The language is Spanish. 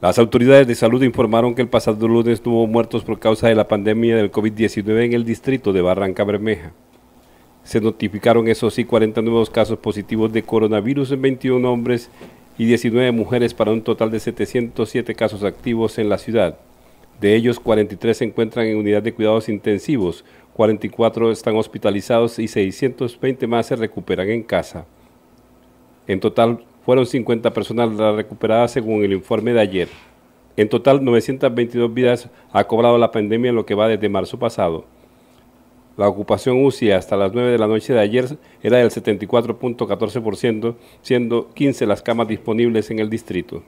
Las autoridades de salud informaron que el pasado lunes tuvo muertos por causa de la pandemia del COVID-19 en el distrito de Barranca Bermeja. Se notificaron, eso sí, 40 nuevos casos positivos de coronavirus en 21 hombres y 19 mujeres para un total de 707 casos activos en la ciudad. De ellos, 43 se encuentran en unidad de cuidados intensivos, 44 están hospitalizados y 620 más se recuperan en casa. En total, fueron 50 personas las recuperadas según el informe de ayer. En total, 922 vidas ha cobrado la pandemia en lo que va desde marzo pasado. La ocupación UCI hasta las 9 de la noche de ayer era del 74.14%, siendo 15 las camas disponibles en el distrito.